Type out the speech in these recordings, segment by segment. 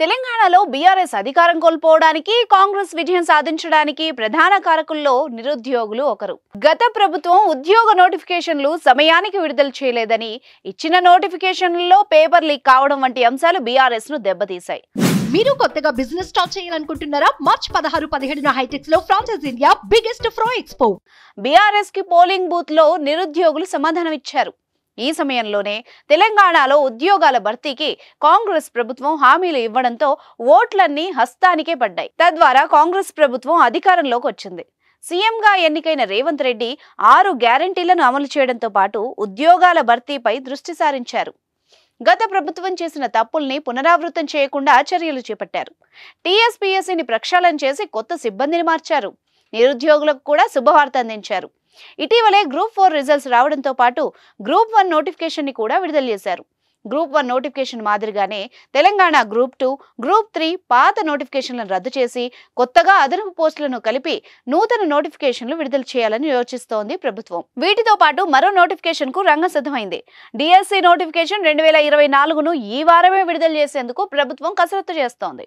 తెలంగాణలో బీఆర్ఎస్ అధికారం కోల్పోవడానికి కాంగ్రెస్ విజయం సాధించడానికి ప్రధాన కారకుల్లో నిరుద్యోగులు ఒకరు గత ప్రభుత్వం ఉద్యోగ నోటిఫికేషన్లు సమయానికి విడుదల చేయలేదని ఇచ్చిన నోటిఫికేషన్లలో పేపర్ లీక్ కావడం వంటి అంశాలు బీఆర్ఎస్ ను దెబ్బతీశాయి మీరు కొత్తగా బిజినెస్ స్టార్ట్ చేయాలనుకుంటున్నారా మార్చ్ పదహారు పదిహేడున హైటెక్స్ లో ఫ్రాన్సెస్ ఇండియా బిగ్గెస్ట్ ఫ్రో ఎక్స్పో బీఆర్ఎస్ కి పోలింగ్ బూత్ లో నిరుద్యోగులు సమాధానం ఇచ్చారు ఈ సమయంలోనే తెలంగాణలో ఉద్యోగాల భర్తీకి కాంగ్రెస్ ప్రభుత్వం హామీలు ఇవ్వడంతో ఓట్లన్నీ హస్తానికే పడ్డాయి తద్వారా కాంగ్రెస్ ప్రభుత్వం అధికారంలోకి వచ్చింది సీఎంగా ఎన్నికైన రేవంత్ రెడ్డి ఆరు గ్యారంటీలను అమలు చేయడంతో పాటు ఉద్యోగాల భర్తీపై దృష్టి సారించారు గత ప్రభుత్వం చేసిన తప్పుల్ని పునరావృతం చేయకుండా చర్యలు చేపట్టారు టీఎస్పీఎస్సీని ప్రక్షాళన చేసి కొత్త సిబ్బందిని మార్చారు నిరుద్యోగులకు కూడా శుభవార్త అందించారు ఇటీవలే గ్రూప్ ఫోర్ రిజల్ట్స్ రావడంతో పాటు గ్రూప్ వన్ నోటిఫికేషన్ని కూడా విడుదల చేశారు గ్రూప్ వన్ నోటిఫికేషన్ మాదిరిగానే Telangana group two group three పాత నోటిఫికేషన్లను రద్దు చేసి కొత్తగా అదనపు పోస్టులను కలిపి నూతన నోటిఫికేషన్లు విడుదల చేయాలని యోచిస్తోంది ప్రభుత్వం వీటితో పాటు మరో నోటిఫికేషన్ కు రంగం సిద్ధమైంది డిఎస్సి నోటిఫికేషన్ రెండు వేల ఇరవై నాలుగును ఈ వారమే విడుదల చేసేందుకు ప్రభుత్వం కసరత్తు చేస్తోంది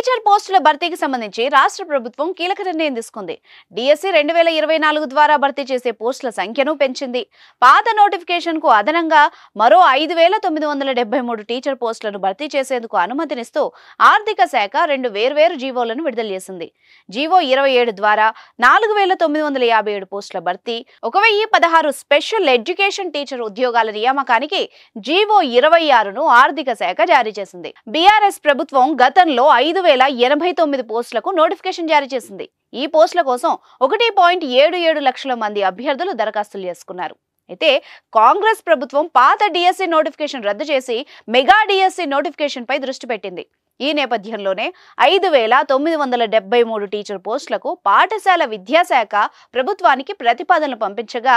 టీచర్ పోస్టుల భర్తీకి సంబంధించి రాష్ట్ర ప్రభుత్వం కీలక నిర్ణయం తీసుకుంది డిఎస్సి రెండు వేల ఇరవై నాలుగు ద్వారా భర్తీ చేసే పోస్టుల సంఖ్యను పెంచింది పాత నోటిఫికేషన్ కు అదనంగా మరో ఐదు వేల తొమ్మిది వందల డెబ్బై మూడు టీచర్ పోస్టులను భర్తీ చేసేందుకు అనుమతినిస్తూ ఆర్థిక శాఖ రెండు వేర్వేరు జీవోలను విడుదల చేసింది జీవో ఇరవై ఏడు ద్వారా నాలుగు వేల తొమ్మిది వందల యాభై ఏడు పోస్టుల భర్తీ ఒక వెయ్యి పదహారు స్పెషల్ ఎడ్యుకేషన్ టీచర్ ఉద్యోగాల నియామకానికి జీవో ఇరవై ఆరును ఆర్థిక శాఖ జారీ చేసింది బీఆర్ఎస్ ప్రభుత్వం గతంలో ఐదు వేల ఎనభై తొమ్మిది పోస్టులకు నోటిఫికేషన్ జారీ చేసింది ఈ పోస్టుల కోసం ఒకటి పాయింట్ ఏడు ఏడు లక్షల మంది అభ్యర్థులు దరఖాస్తులు చేసుకున్నారు అయితే కాంగ్రెస్ ప్రభుత్వం పాత డిఎస్సి నోటిఫికేషన్ రద్దు చేసి మెగా డిఎస్సీ నోటిఫికేషన్ పై దృష్టి పెట్టింది ఈ నేపథ్యంలోనే ఐదు వేల తొమ్మిది వందల డెబ్బై మూడు టీచర్ పోస్టులకు పాఠశాల విద్యాశాఖ ప్రభుత్వానికి ప్రతిపాదనలు పంపించగా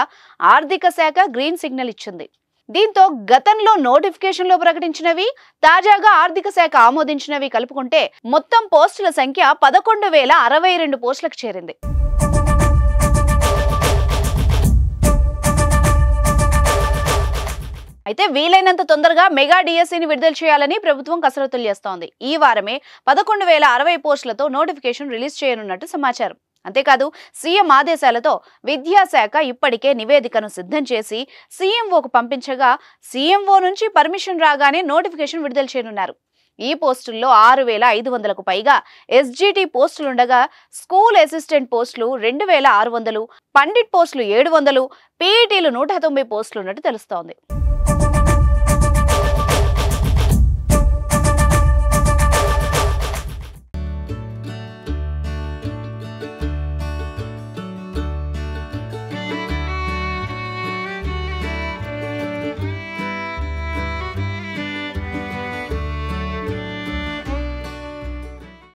ఆర్థిక శాఖ గ్రీన్ సిగ్నల్ ఇచ్చింది దీంతో గతంలో లో ప్రకటించినవి తాజాగా ఆర్థిక శాఖ ఆమోదించినవి కలుపుకుంటే మొత్తం పోస్టుల సంఖ్య పదకొండు వేల అరవై రెండు పోస్టులకు చేరింది అయితే వీలైనంత తొందరగా మెగా డిఎస్సిని విడుదల చేయాలని ప్రభుత్వం కసరత్తులు చేస్తోంది ఈ వారమే పదకొండు వేల అరవై పోస్టులతో నోటిఫికేషన్ రిలీజ్ చేయనున్నట్టు సమాచారం అంతేకాదు సీఎం ఆదేశాలతో విద్యాశాఖ ఇప్పటికే నివేదికను సిద్ధం చేసి సీఎంఓకు పంపించగా సీఎంఓ నుంచి పర్మిషన్ రాగానే నోటిఫికేషన్ విడుదల చేయనున్నారు ఈ పోస్టుల్లో ఆరు వేల ఐదు వందలకు పైగా ఎస్జిటి పోస్టులుండగా స్కూల్ అసిస్టెంట్ పోస్టులు రెండు వేల ఆరు వందలు పండిట్ పోస్టులు ఏడు వందలు పీఈటీలు నూట తొంభై పోస్టులు ఉన్నట్టు తెలుస్తోంది